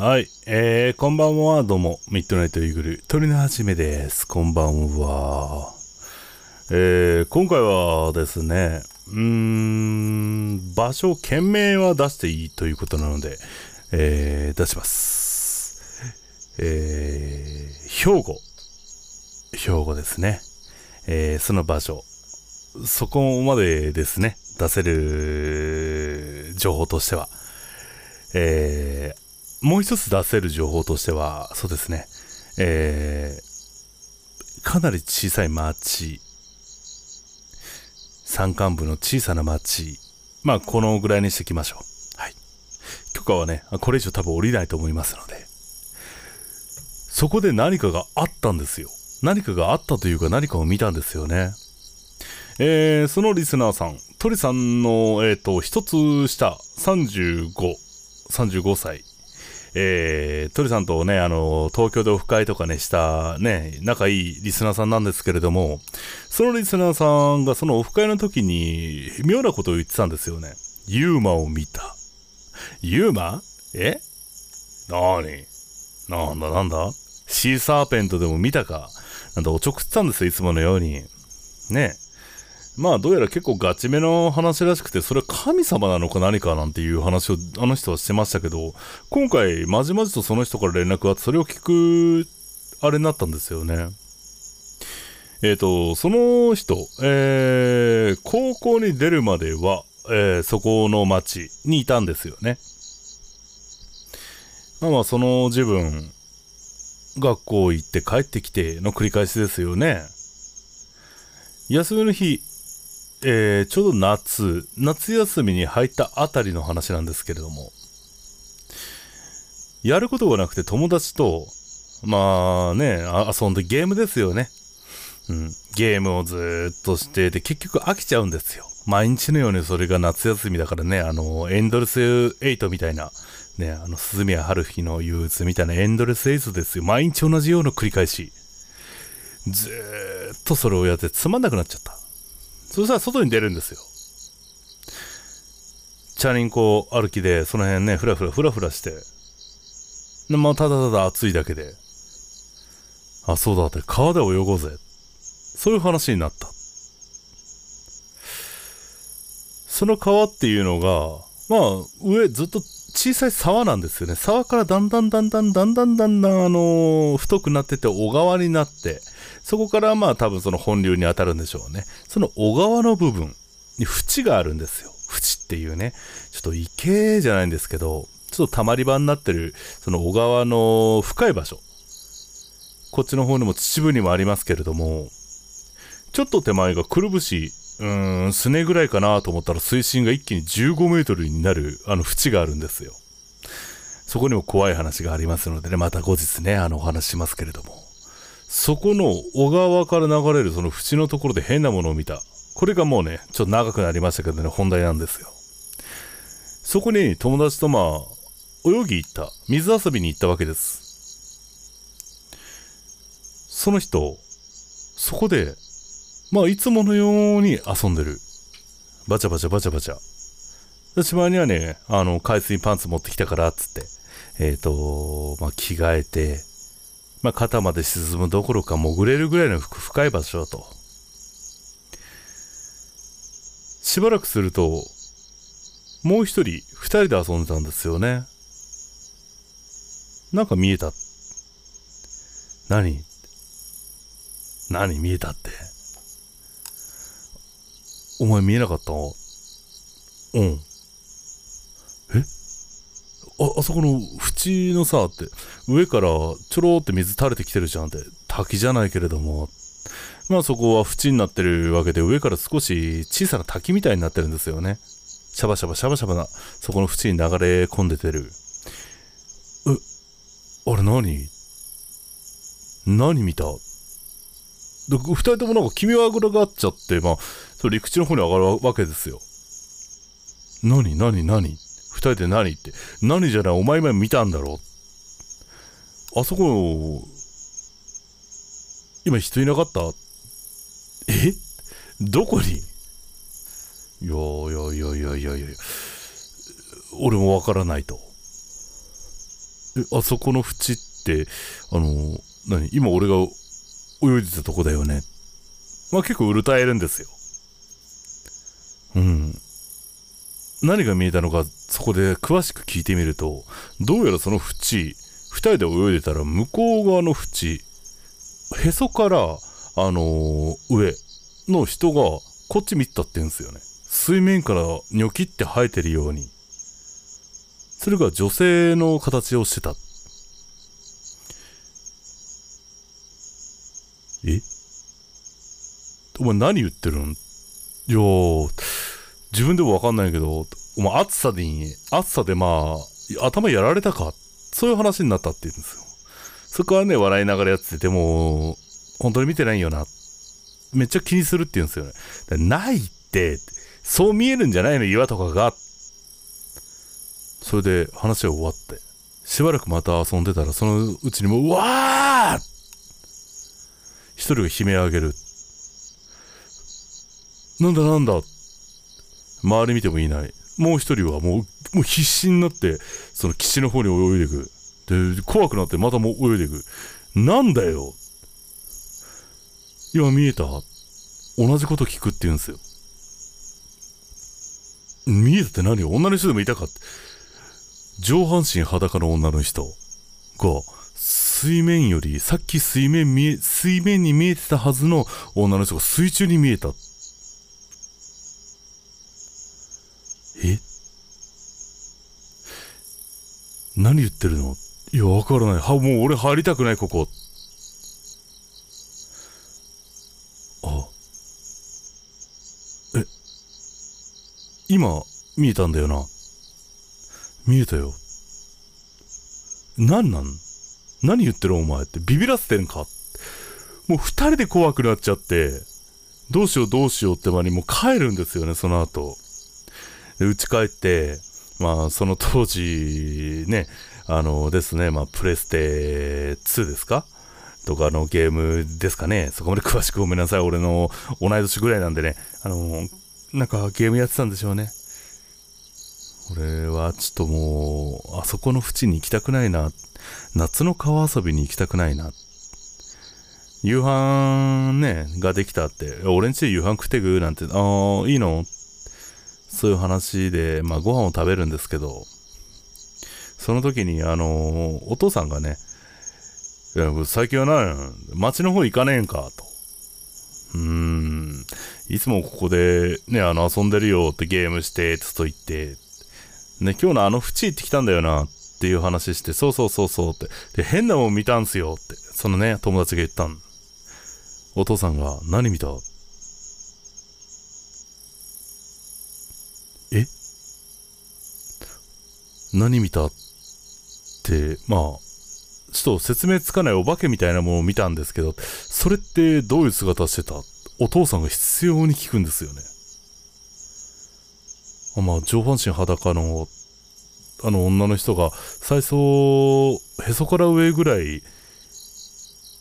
はい。えー、こんばんは、どうも。ミッドナイトイーグル、鳥のはじめです。こんばんは。えー、今回はですね、うーん、場所、県名は出していいということなので、えー、出します。えー、兵庫。兵庫ですね。えー、その場所。そこまでですね、出せる情報としては。えもう一つ出せる情報としては、そうですね、えー、かなり小さい町、山間部の小さな町、まあ、このぐらいにしていきましょう。はい。許可はね、これ以上多分降りないと思いますので、そこで何かがあったんですよ。何かがあったというか何かを見たんですよね。えー、そのリスナーさん、鳥さんの、えっ、ー、と、一つ下、35、35歳えー、鳥さんとね、あの、東京でオフ会とかね、したね、仲いいリスナーさんなんですけれども、そのリスナーさんがそのオフ会の時に、妙なことを言ってたんですよね。ユーマを見た。ユーマえなになんだなんだシーサーペントでも見たかなんだおちょくってたんですよ、いつものように。ねまあどうやら結構ガチめの話らしくて、それは神様なのか何かなんていう話をあの人はしてましたけど、今回まじまじとその人から連絡があって、それを聞く、あれになったんですよね。えっ、ー、と、その人、えー、高校に出るまでは、えー、そこの町にいたんですよね。まあまあ、その自分、学校行って帰ってきての繰り返しですよね。休みの日、えー、ちょうど夏、夏休みに入ったあたりの話なんですけれども、やることがなくて友達と、まあね、あ遊んでゲームですよね。うん、ゲームをずっとしてで結局飽きちゃうんですよ。毎日のようにそれが夏休みだからね、あの、エンドレスエイトみたいな、ね、あの、鈴宮春日の憂鬱みたいなエンドレスエイトですよ。毎日同じような繰り返し。ずーっとそれをやってつまんなくなっちゃった。そしたら外に出るんですよ。チャリンコ歩きで、その辺ね、ふらふらふらふらして、でまあ、ただただ暑いだけで、あ、そうだって、川で泳ごうぜ。そういう話になった。その川っていうのが、まあ、上ずっと小さい沢なんですよね。沢からだんだんだんだんだんだんだんだん、あのー、太くなってて小川になって、そこからまあ多分その本流に当たるんでしょうね。その小川の部分に縁があるんですよ。縁っていうね、ちょっと池じゃないんですけど、ちょっとたまり場になってる、その小川の深い場所。こっちの方にも秩父にもありますけれども、ちょっと手前がくるぶし、うーん、すねぐらいかなと思ったら水深が一気に15メートルになる、あの、縁があるんですよ。そこにも怖い話がありますのでね、また後日ね、あの、お話しますけれども。そこの小川から流れるその縁のところで変なものを見た。これがもうね、ちょっと長くなりましたけどね、本題なんですよ。そこに友達とまあ、泳ぎ行った。水遊びに行ったわけです。その人、そこで、まあ、いつものように遊んでる。バチャバチャバチャバチャ。私、しまいにはね、あの、海水パンツ持ってきたから、つって、えっ、ー、と、まあ、着替えて、まあ、肩まで沈むどころか潜れるぐらいの深い場所だと。しばらくすると、もう一人、二人で遊んでたんですよね。なんか見えた。何何見えたって。お前見えなかったうん。あ、あそこの縁のさ、って、上からちょろって水垂れてきてるじゃんって、滝じゃないけれども、まあそこは縁になってるわけで、上から少し小さな滝みたいになってるんですよね。シャバシャバシャバシャバな、そこの縁に流れ込んでてる。え、あれ何何見たで、二人ともなんか君はぐらがっちゃって、まあ、それ陸地の方に上がるわけですよ。何何何人で何って何じゃないお前今見たんだろあそこ今人いなかったえどこにいやいやいやいやいやいや俺もわからないとえあそこの縁ってあの何今俺が泳いでたとこだよねまあ結構うるたえるんですようん何が見えたのかそこで詳しく聞いてみるとどうやらその縁二人で泳いでたら向こう側の縁へそから、あのー、上の人がこっち見たってんすよね水面からニョキって生えてるようにそれが女性の形をしてたえお前何言ってるんいやー自分でもわかんないけど、お前暑さでいい暑さでまあ、頭やられたかそういう話になったって言うんですよ。そこはね、笑いながらやってて、でも、本当に見てないよな。めっちゃ気にするって言うんですよね。ないって、そう見えるんじゃないの岩とかが。それで話は終わって。しばらくまた遊んでたら、そのうちにもう、わー一人が悲鳴を上げる。なんだなんだ周り見てもいない。もう一人はもう、もう必死になって、その岸の方に泳いでいく。で、怖くなってまたもう泳いでいく。なんだよ今見えた同じこと聞くって言うんですよ。見えたって何女の人でもいたかって。上半身裸の女の人が、水面より、さっき水面見え、水面に見えてたはずの女の人が水中に見えた何言ってるのいや、わからない。は、もう俺入りたくない、ここ。あ。え、今、見えたんだよな。見えたよ。何なん何言ってるお前ってビビらせてんかもう二人で怖くなっちゃって、どうしようどうしようって間にもう帰るんですよね、その後。で、家帰って、まあ、その当時、ね、あのですね、まあ、プレステ2ですかとかのゲームですかね。そこまで詳しくごめんなさい。俺の同い年ぐらいなんでね。あの、なんかゲームやってたんでしょうね。俺はちょっともう、あそこの淵に行きたくないな。夏の川遊びに行きたくないな。夕飯ね、ができたって。俺んちで夕飯食ってくなんて、ああ、いいのそういう話で、まあ、ご飯を食べるんですけど、その時に、あのー、お父さんがね、いや、最近はな、町の方行かねえんか、と。うーん、いつもここで、ね、あの、遊んでるよってゲームして、つと言って、ね、今日のあの縁行ってきたんだよな、っていう話して、そうそうそうそうって、で、変なもん見たんすよ、って、そのね、友達が言ったん。お父さんが、何見た何見たって、まあ、ちょっと説明つかないお化けみたいなものを見たんですけど、それってどういう姿してたお父さんが必要に聞くんですよね。あまあ、上半身裸の、あの女の人が、最初、へそから上ぐらい、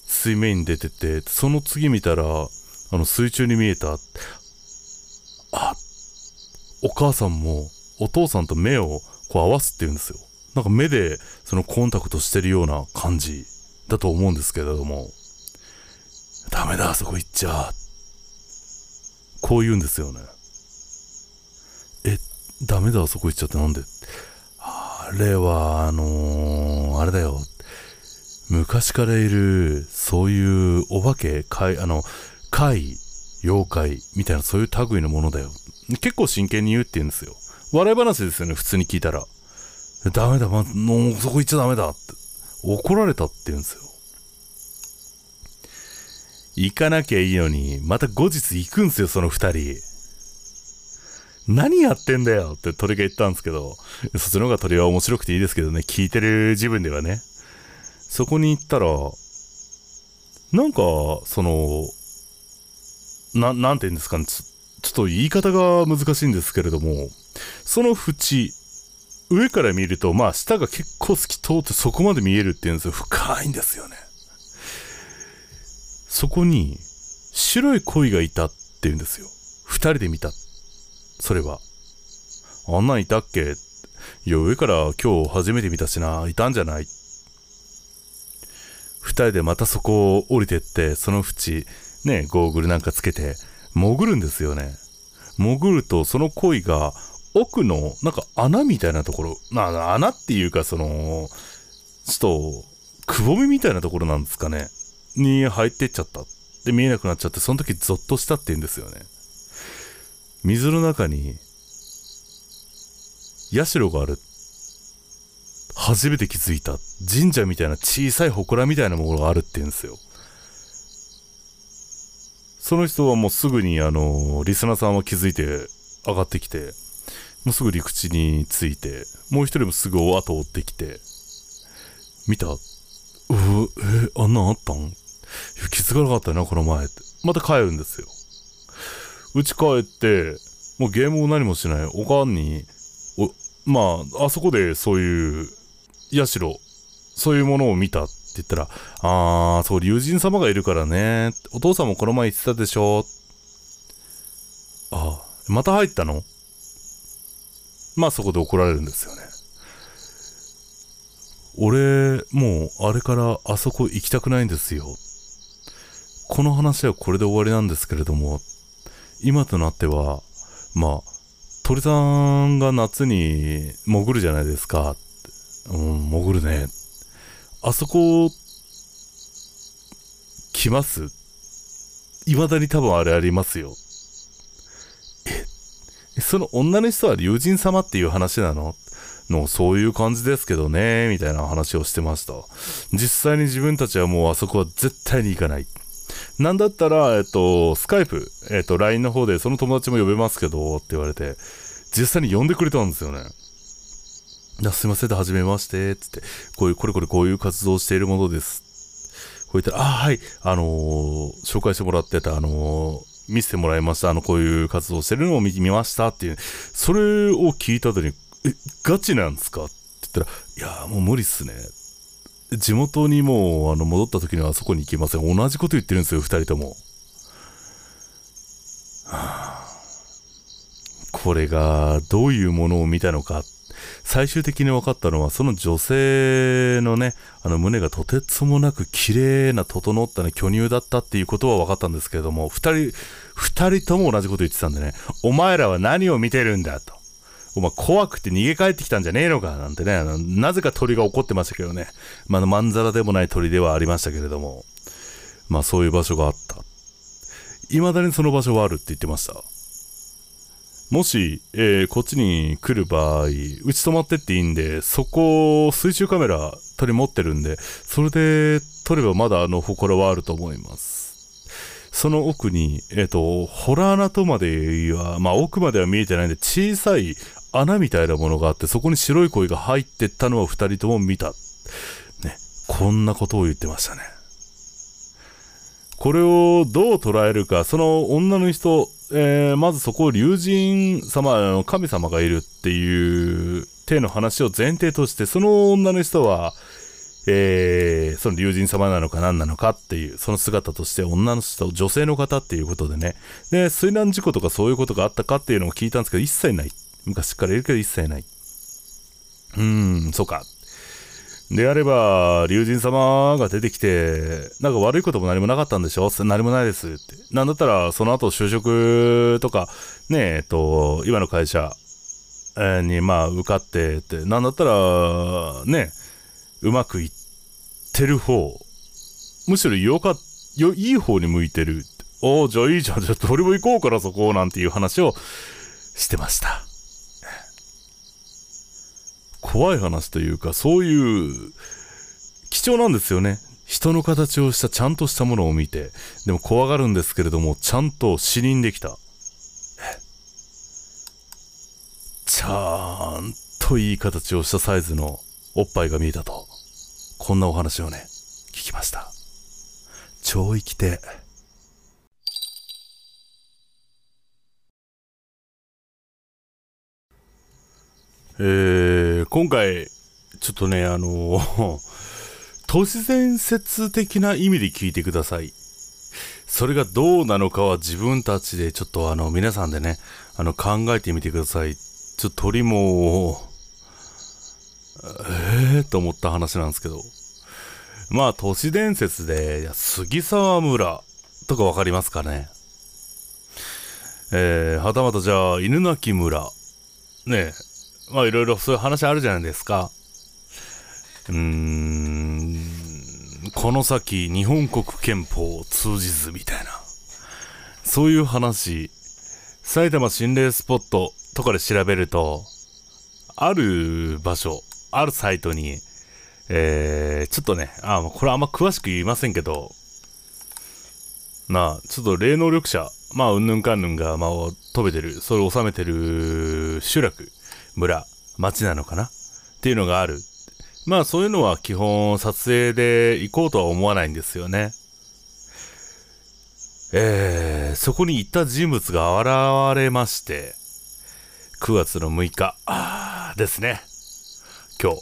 水面に出てて、その次見たら、あの、水中に見えた。あ、お母さんも、お父さんと目をこう合わすって言うんですよ。なんか目でそのコンタクトしてるような感じだと思うんですけれども、ダメだ、あそこ行っちゃ。こう言うんですよね。え、ダメだ、あそこ行っちゃってなんであれは、あのー、あれだよ。昔からいる、そういうお化け、怪、あの、怪、妖怪みたいなそういう類のものだよ。結構真剣に言うって言うんですよ。笑い話ですよね、普通に聞いたら。ダメだ、ま、もうそこ行っちゃダメだって。怒られたって言うんですよ。行かなきゃいいのに、また後日行くんですよ、その二人。何やってんだよって鳥が言ったんですけど、そっちの方が鳥は面白くていいですけどね、聞いてる自分ではね。そこに行ったら、なんか、その、な、なんて言うんですかね、ちょっと言い方が難しいんですけれども、その縁、上から見ると、まあ下が結構透き通ってそこまで見えるっていうんですよ。深いんですよね。そこに白い鯉がいたっていうんですよ。二人で見た。それは。あんなんいたっけいや、上から今日初めて見たしな、いたんじゃない二人でまたそこを降りてって、その縁、ね、ゴーグルなんかつけて、潜るんですよね。潜ると、その鯉が、奥の、なんか穴みたいなところ、な穴っていうか、その、ちょっと、くぼみみたいなところなんですかね。に入ってっちゃった。で、見えなくなっちゃって、その時ゾッとしたって言うんですよね。水の中に、社がある。初めて気づいた。神社みたいな小さい祠みたいなものがあるって言うんですよ。その人はもうすぐに、あの、リスナーさんは気づいて上がってきて、もうすぐ陸地について、もう一人もすぐ後追ってきて、見たうえあんなんあったん気づかなかったな、この前って。また帰るんですよ。うち帰って、もうゲームを何もしない。おかんに、お、まあ、あそこでそういう、社、そういうものを見たって言ったら、あー、そう、龍神様がいるからね。お父さんもこの前言ってたでしょ。ああ、また入ったのまあそこで怒られるんですよね。俺、もうあれからあそこ行きたくないんですよ。この話はこれで終わりなんですけれども、今となっては、まあ、鳥さんが夏に潜るじゃないですか。うん、潜るね。あそこ、来ます未だに多分あれありますよ。え、その女の人は竜神様っていう話なのの、そういう感じですけどね、みたいな話をしてました。実際に自分たちはもうあそこは絶対に行かない。なんだったら、えっと、スカイプ、えっと、LINE の方でその友達も呼べますけど、って言われて、実際に呼んでくれたんですよね。すいません、はじめまして、つって、こういう、これこれこういう活動しているものです。こう言ったら、あ、はい、あのー、紹介してもらってた、あのー、見せてもらいました、あの、こういう活動してるのを見ましたっていう、それを聞いた後に、え、ガチなんですかって言ったら、いやもう無理っすね。地元にもう、あの、戻った時にはあそこに行けません。同じこと言ってるんですよ、二人とも。はあ、これが、どういうものを見たのか最終的に分かったのは、その女性のね、あの胸がとてつもなく綺麗な整ったね、巨乳だったっていうことは分かったんですけれども、2人、二人とも同じこと言ってたんでね、お前らは何を見てるんだと。お前怖くて逃げ帰ってきたんじゃねえのかなんてね、あのなぜか鳥が怒ってましたけどね、まあ、まんざらでもない鳥ではありましたけれども、まあそういう場所があった。未だにその場所はあるって言ってました。もし、えー、こっちに来る場合、打ち止まってっていいんで、そこ、水中カメラ取り持ってるんで、それで撮ればまだあの、祠はあると思います。その奥に、えっ、ー、と、ホラー穴とまでは、まあ奥までは見えてないんで、小さい穴みたいなものがあって、そこに白い鯉が入ってったのは二人とも見た。ね、こんなことを言ってましたね。これをどう捉えるか、その女の人、えー、まずそこを竜神様、神様がいるっていう手の話を前提として、その女の人は、えー、その竜神様なのか何なのかっていう、その姿として女の人、女性の方っていうことでね。で、水難事故とかそういうことがあったかっていうのも聞いたんですけど、一切ない。昔からいるけど一切ない。うーん、そうか。であれば、竜神様が出てきて、なんか悪いことも何もなかったんでしょ何もないですって。なんだったら、その後就職とか、ねえ、えっと、今の会社に、まあ、受かってって、なんだったら、ね、うまくいってる方、むしろよか、よ、いい方に向いてる。おお、じゃあいいじゃん、じゃあどれも行こうからそこ、なんていう話をしてました。怖い話というか、そういう、貴重なんですよね。人の形をしたちゃんとしたものを見て、でも怖がるんですけれども、ちゃんと視認できた。ちゃんといい形をしたサイズのおっぱいが見えたと、こんなお話をね、聞きました。超生きて。えーー、今回、ちょっとね、あのー、都市伝説的な意味で聞いてください。それがどうなのかは自分たちでちょっとあの、皆さんでね、あの、考えてみてください。ちょっと鳥も、ええー、と思った話なんですけど。まあ、都市伝説で、杉沢村とかわかりますかねえー、はたまたじゃあ、犬鳴村。ねまあいろいろそういう話あるじゃないですか。うーん、この先日本国憲法を通じずみたいな。そういう話、埼玉心霊スポットとかで調べると、ある場所、あるサイトに、えー、ちょっとね、あ、これあんま詳しく言いませんけど、まあ、ちょっと霊能力者、まあ、うんぬんかんぬんが、まあ、飛べてる、それを収めてる集落村町なのかなっていうのがあるまあそういうのは基本撮影で行こうとは思わないんですよねえー、そこに行った人物が現れまして9月の6日ですね今日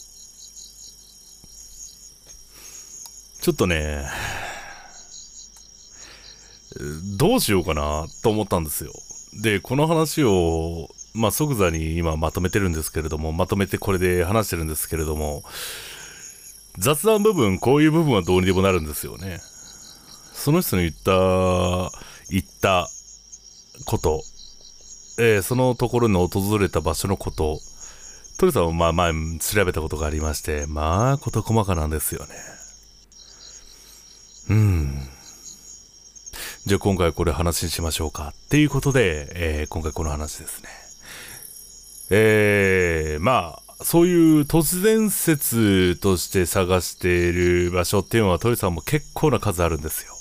ちょっとねどうしようかなと思ったんですよ。で、この話をまあ、即座に今まとめてるんですけれども、まとめてこれで話してるんですけれども、雑談部分、こういう部分はどうにでもなるんですよね。その人の言った、言ったこと、えー、そのところの訪れた場所のこと、トリさんもまあ前調べたことがありまして、まあ事細かなんですよね。うん。じゃあ今回これ話にしましょうか。っていうことで、えー、今回この話ですね。えー、まあ、そういう突然説として探している場所っていうのは、鳥さんも結構な数あるんですよ。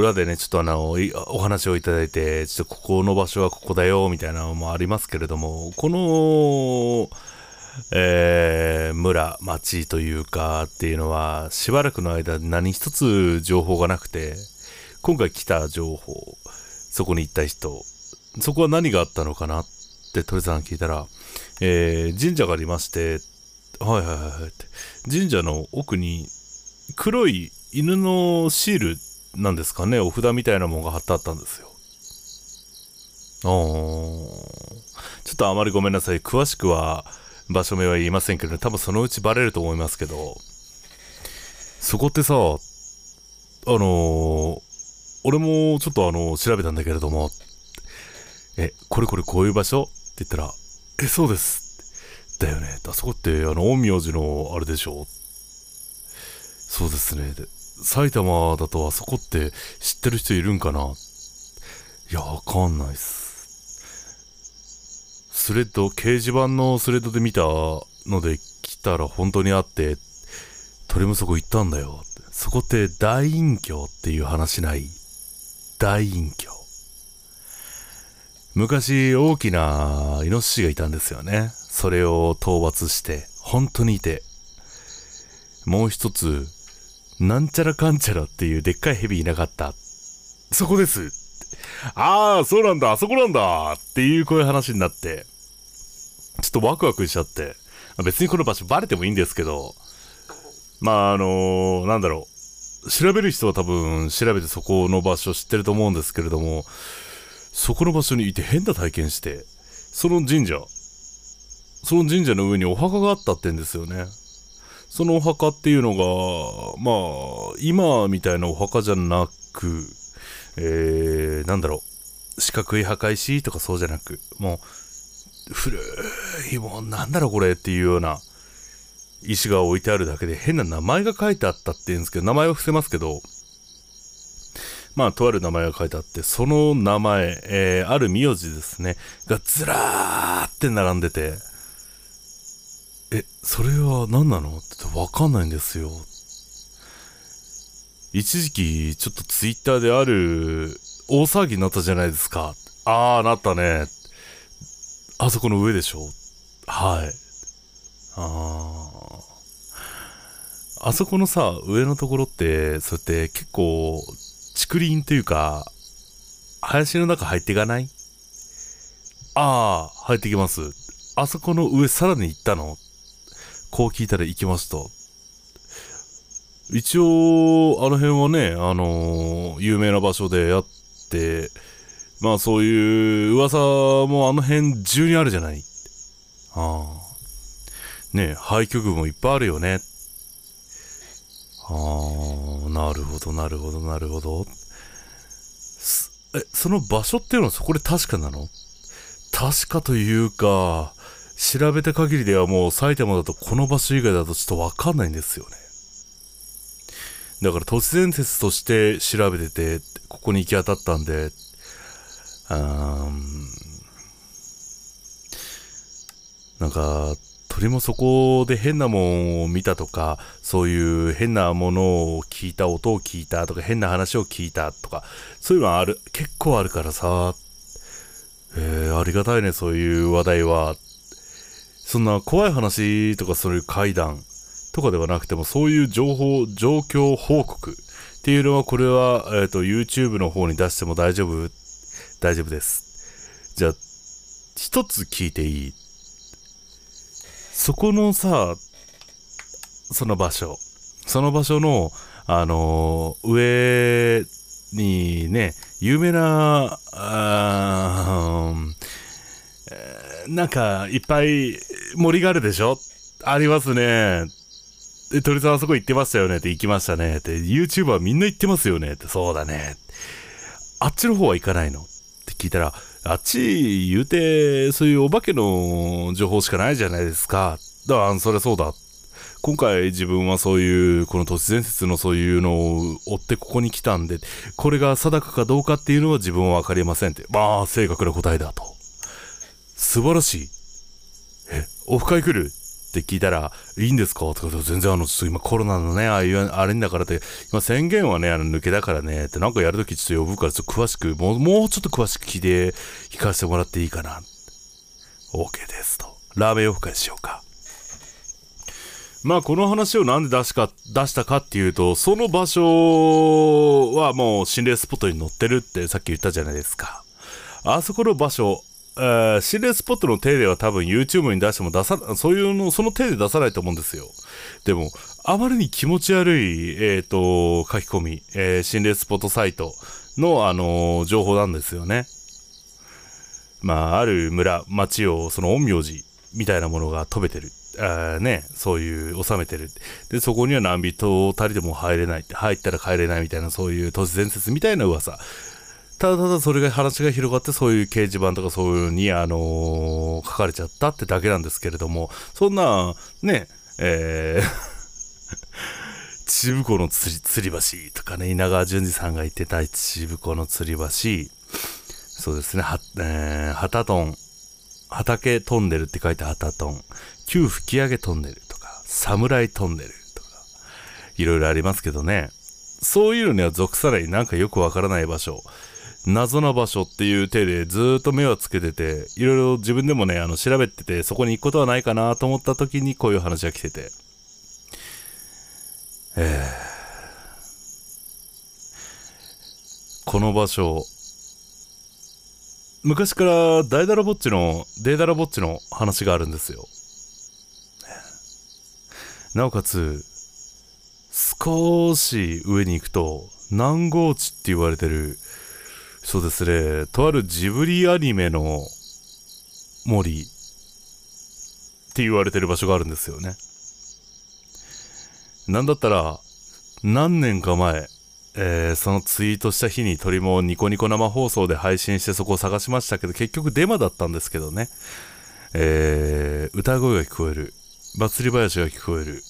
裏でね、ちょっとあの、お話をいただいて、ちょっとここの場所はここだよ、みたいなのもありますけれども、この、えー、村、町というかっていうのは、しばらくの間何一つ情報がなくて、今回来た情報、そこに行った人、そこは何があったのかなっって鳥さん聞いたら、えー、神社がありまして、はいはいはい、はい、神社の奥に黒い犬のシールなんですかね、お札みたいなものが貼ってあったんですよ。おちょっとあまりごめんなさい。詳しくは場所名は言いませんけど、ね、多分そのうちバレると思いますけど、そこってさ、あのー、俺もちょっとあのー、調べたんだけれども、え、これこれこういう場所って言ったら、え、そうです。だよね。あそこって、あの、大陽寺の、あれでしょう。そうですね。で、埼玉だとあそこって知ってる人いるんかないや、わかんないっす。スレッド、掲示板のスレッドで見たので来たら本当にあって、鳥もそこ行ったんだよ。そこって大陰居っていう話ない大陰居。昔大きなイノシシがいたんですよね。それを討伐して、本当にいて。もう一つ、なんちゃらかんちゃらっていうでっかいヘビいなかった。そこです。ああ、そうなんだ、あそこなんだっていうこういう話になって、ちょっとワクワクしちゃって、別にこの場所バレてもいいんですけど、まああのー、なんだろう。調べる人は多分調べてそこの場所知ってると思うんですけれども、そこの場所にいて変な体験して、その神社、その神社の上にお墓があったってんですよね。そのお墓っていうのが、まあ、今みたいなお墓じゃなく、えー、なんだろう、四角い墓石とかそうじゃなく、もう、古い、もうなんだろうこれっていうような石が置いてあるだけで変な名前が書いてあったって言うんですけど、名前は伏せますけど、まあ、とある名前が書いてあって、その名前、えー、ある名字ですね、がずらーって並んでて、え、それは何なのってわかんないんですよ。一時期、ちょっとツイッターである、大騒ぎになったじゃないですか。ああ、なったね。あそこの上でしょ。はい。ああ。あそこのさ、上のところって、そうやって結構、竹林というか、林の中入っていかないああ、入ってきます。あそこの上さらに行ったのこう聞いたら行きますと。一応、あの辺はね、あのー、有名な場所でやって、まあそういう噂もあの辺中にあるじゃない。ああ。ね廃墟群もいっぱいあるよね。あなるほど、なるほど、なるほど。え、その場所っていうのはそこで確かなの確かというか、調べた限りではもう埼玉だとこの場所以外だとちょっとわかんないんですよね。だから突然説として調べてて、ここに行き当たったんで、うーん、なんか、鳥もそこで変なもんを見たとか、そういう変なものを聞いた、音を聞いたとか、変な話を聞いたとか、そういうのはある、結構あるからさ、えー、ありがたいね、そういう話題は。そんな怖い話とかそういう怪談とかではなくても、そういう情報、状況報告っていうのは、これは、えっ、ー、と、YouTube の方に出しても大丈夫大丈夫です。じゃあ、一つ聞いていいそこのさ、その場所、その場所の、あのー、上にね、有名な、なんか、いっぱい森があるでしょありますね。鳥さんあそこ行ってましたよねって行きましたねって、YouTuber みんな行ってますよねって、そうだね。あっちの方は行かないのって聞いたら、あっち言うて、そういうお化けの情報しかないじゃないですか。だから、それそうだ。今回自分はそういう、この都市伝説のそういうのを追ってここに来たんで、これが定かかどうかっていうのは自分はわかりませんって。まあ、正確な答えだと。素晴らしい。え、オフ会来るって聞いたら、いいんですかとか、全然あの、ちょっと今コロナのね、ああいう、あれんだからって、今宣言はね、あの、抜けだからね、ってなんかやるときちょっと呼ぶから、ちょっと詳しく、もう、もうちょっと詳しく聞いて、聞かせてもらっていいかな。OK ですと。ラーメンオフ会しようか。まあこの話をなんで出しか、出したかっていうと、その場所はもう心霊スポットに載ってるってさっき言ったじゃないですか。あそこの場所、心霊スポットの手では多分 YouTube に出しても出さ、そういうの、その手で出さないと思うんですよ。でも、あまりに気持ち悪い、えっ、ー、と、書き込み、えー、心霊スポットサイトの、あのー、情報なんですよね。まあ、ある村、町を、その陰陽師みたいなものが飛べてる。あね、そういう、収めてる。で、そこには何人たりでも入れないって、入ったら帰れないみたいな、そういう都市伝説みたいな噂。ただただそれが話が広がってそういう掲示板とかそういうのに、あのー、書かれちゃったってだけなんですけれどもそんなねえー秩父湖の釣り釣り橋とかね稲川淳二さんが言ってた秩父湖の釣り橋そうですねは、えー、旗トン畑トンネルって書いて旗トン旧吹き上げトンネルとか侍トンネルとかいろいろありますけどねそういうのには属さないなんかよくわからない場所謎の場所っていう手でずっと目をつけてて、いろいろ自分でもね、あの、調べてて、そこに行くことはないかなと思った時にこういう話が来てて。えー、この場所、昔からダイダラぼっちの、デーダラぼっちの話があるんですよ。なおかつ、少し上に行くと、南郷地って言われてる、そうですね、とあるジブリアニメの森って言われてる場所があるんですよね。なんだったら、何年か前、えー、そのツイートした日に鳥もニコニコ生放送で配信してそこを探しましたけど、結局デマだったんですけどね。えー、歌声が聞こえる。祭り林が聞こえる。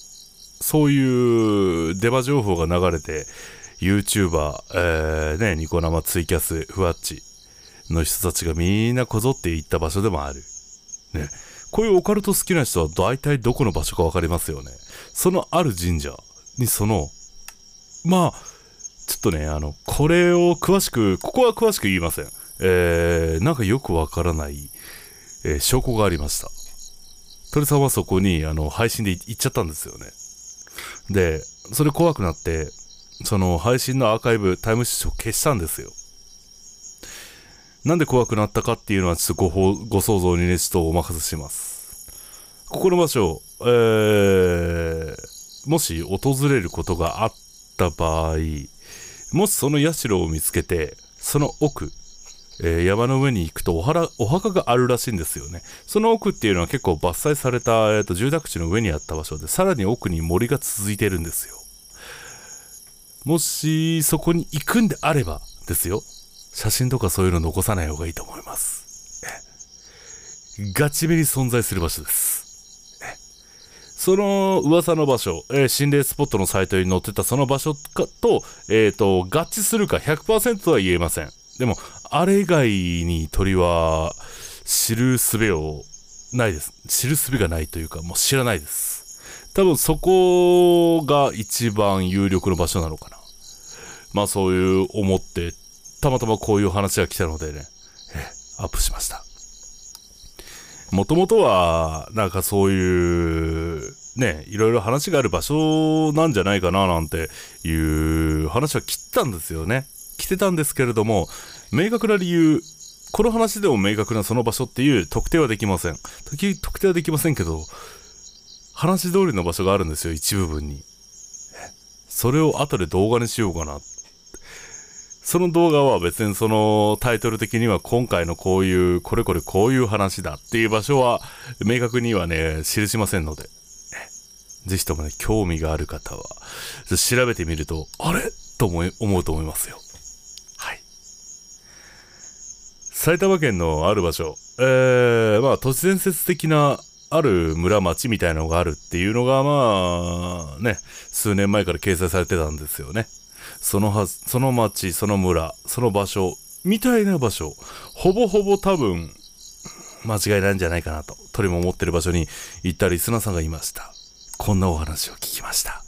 そういうデマ情報が流れて、YouTuber、えー、ね、ニコ生ツイキャス、ふわっちの人たちがみんなこぞって行った場所でもある。ね。こういうオカルト好きな人は大体どこの場所かわかりますよね。そのある神社にその、まあ、ちょっとね、あの、これを詳しく、ここは詳しく言いません。えー、なんかよくわからない、えー、証拠がありました。鳥さんはそこに、あの、配信で行っちゃったんですよね。で、それ怖くなって、その配信のアーカイブ、タイムシフト消したんですよ。なんで怖くなったかっていうのはちょっとごご想像にね、ちょっとお任せします。ここの場所、えー、もし訪れることがあった場合、もしその社を見つけて、その奥、えー、山の上に行くとおはお墓があるらしいんですよね。その奥っていうのは結構伐採された、えーと住宅地の上にあった場所で、さらに奥に森が続いてるんですよ。もしそこに行くんであればですよ。写真とかそういうの残さない方がいいと思います。えガチめに存在する場所です。その噂の場所、えー、心霊スポットのサイトに載ってたその場所かと、えっ、ー、と、合致するか100%とは言えません。でも、あれ以外に鳥は知る術をないです。知る術がないというか、もう知らないです。多分そこが一番有力の場所なのかな。まあそういう思って、たまたまこういう話が来たのでね、えアップしました。もともとは、なんかそういう、ね、いろいろ話がある場所なんじゃないかななんていう話は切ったんですよね。来てたんですけれども、明確な理由、この話でも明確なその場所っていう特定はできません。特定はできませんけど、話し通りの場所があるんですよ、一部分に。それを後で動画にしようかな。その動画は別にそのタイトル的には今回のこういう、これこれこういう話だっていう場所は明確にはね、記しませんので。ぜひともね、興味がある方は、調べてみると、あれと思い、思うと思いますよ。はい。埼玉県のある場所、えー、まあ、都市伝説的なある村町みたいなのがあるっていうのが、まあ、ね、数年前から掲載されてたんですよね。そのは、その町、その村、その場所、みたいな場所、ほぼほぼ多分、間違いないんじゃないかなと、鳥も思ってる場所に行ったリスナーさんがいました。こんなお話を聞きました。